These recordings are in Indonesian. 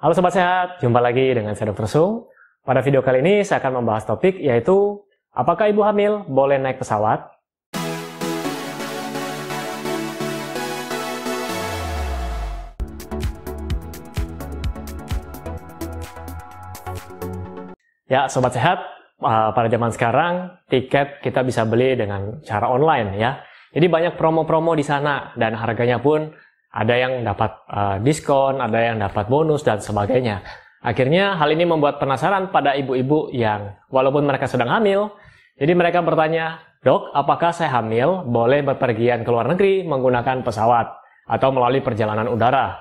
Halo Sobat Sehat, jumpa lagi dengan saya Dr. Sung. Pada video kali ini saya akan membahas topik yaitu Apakah ibu hamil boleh naik pesawat? Ya Sobat Sehat, eh, pada zaman sekarang tiket kita bisa beli dengan cara online ya. Jadi banyak promo-promo di sana dan harganya pun ada yang dapat uh, diskon, ada yang dapat bonus dan sebagainya. Akhirnya hal ini membuat penasaran pada ibu-ibu yang walaupun mereka sedang hamil, jadi mereka bertanya, "Dok, apakah saya hamil boleh berpergian ke luar negeri menggunakan pesawat atau melalui perjalanan udara?"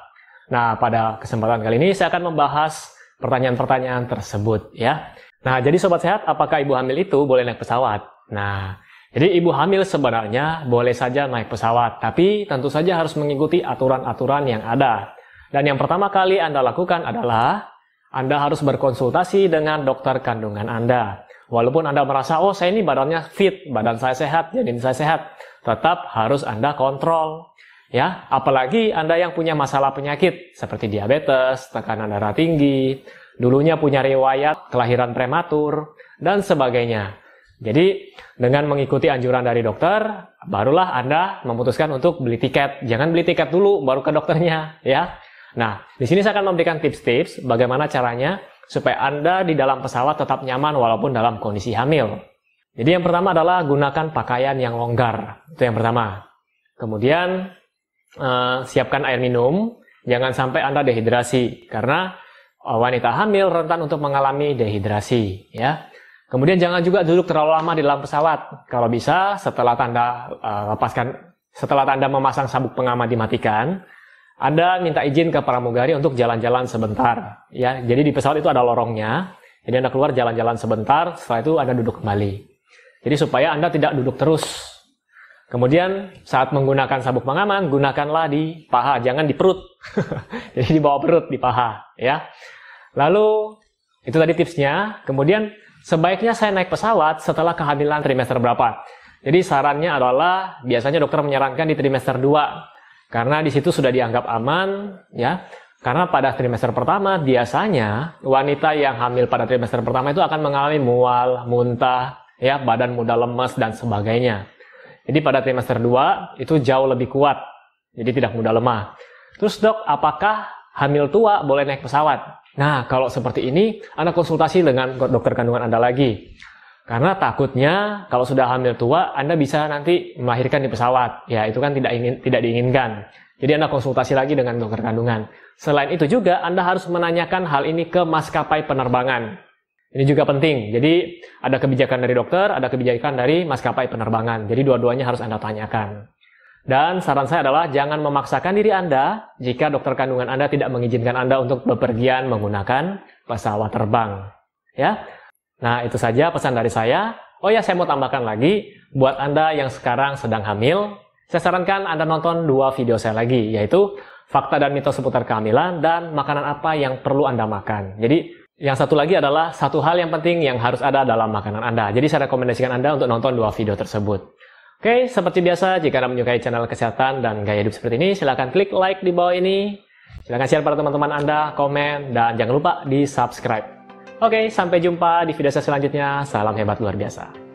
Nah, pada kesempatan kali ini saya akan membahas pertanyaan-pertanyaan tersebut ya. Nah, jadi sobat sehat, apakah ibu hamil itu boleh naik pesawat? Nah, jadi ibu hamil sebenarnya boleh saja naik pesawat, tapi tentu saja harus mengikuti aturan-aturan yang ada. Dan yang pertama kali Anda lakukan adalah Anda harus berkonsultasi dengan dokter kandungan Anda. Walaupun Anda merasa, oh saya ini badannya fit, badan saya sehat, jadi saya sehat, tetap harus Anda kontrol. Ya, apalagi Anda yang punya masalah penyakit seperti diabetes, tekanan darah tinggi, dulunya punya riwayat kelahiran prematur, dan sebagainya. Jadi dengan mengikuti anjuran dari dokter, barulah Anda memutuskan untuk beli tiket. Jangan beli tiket dulu, baru ke dokternya, ya. Nah, di sini saya akan memberikan tips-tips bagaimana caranya supaya Anda di dalam pesawat tetap nyaman walaupun dalam kondisi hamil. Jadi yang pertama adalah gunakan pakaian yang longgar, itu yang pertama. Kemudian eh, siapkan air minum, jangan sampai Anda dehidrasi karena eh, wanita hamil rentan untuk mengalami dehidrasi, ya. Kemudian jangan juga duduk terlalu lama di dalam pesawat. Kalau bisa setelah tanda uh, lepaskan setelah tanda memasang sabuk pengaman dimatikan, Anda minta izin ke pramugari untuk jalan-jalan sebentar. Ya, jadi di pesawat itu ada lorongnya. Jadi Anda keluar jalan-jalan sebentar, setelah itu Anda duduk kembali. Jadi supaya Anda tidak duduk terus. Kemudian saat menggunakan sabuk pengaman, gunakanlah di paha, jangan di perut. jadi di bawah perut, di paha, ya. Lalu itu tadi tipsnya. Kemudian Sebaiknya saya naik pesawat setelah kehamilan trimester berapa? Jadi sarannya adalah biasanya dokter menyarankan di trimester 2 karena di situ sudah dianggap aman ya. Karena pada trimester pertama biasanya wanita yang hamil pada trimester pertama itu akan mengalami mual, muntah, ya, badan mudah lemas dan sebagainya. Jadi pada trimester 2 itu jauh lebih kuat. Jadi tidak mudah lemah. Terus dok, apakah hamil tua boleh naik pesawat? Nah, kalau seperti ini, Anda konsultasi dengan dokter kandungan Anda lagi. Karena takutnya kalau sudah hamil tua, Anda bisa nanti melahirkan di pesawat. Ya, itu kan tidak ingin tidak diinginkan. Jadi Anda konsultasi lagi dengan dokter kandungan. Selain itu juga Anda harus menanyakan hal ini ke maskapai penerbangan. Ini juga penting. Jadi ada kebijakan dari dokter, ada kebijakan dari maskapai penerbangan. Jadi dua-duanya harus Anda tanyakan. Dan saran saya adalah jangan memaksakan diri Anda jika dokter kandungan Anda tidak mengizinkan Anda untuk bepergian menggunakan pesawat terbang. Ya. Nah, itu saja pesan dari saya. Oh ya, saya mau tambahkan lagi buat Anda yang sekarang sedang hamil, saya sarankan Anda nonton dua video saya lagi, yaitu fakta dan mitos seputar kehamilan dan makanan apa yang perlu Anda makan. Jadi, yang satu lagi adalah satu hal yang penting yang harus ada dalam makanan Anda. Jadi, saya rekomendasikan Anda untuk nonton dua video tersebut. Oke, seperti biasa, jika Anda menyukai channel kesehatan dan gaya hidup seperti ini, silahkan klik like di bawah ini. Silahkan share pada teman-teman Anda, komen, dan jangan lupa di subscribe. Oke, sampai jumpa di video saya selanjutnya. Salam hebat luar biasa.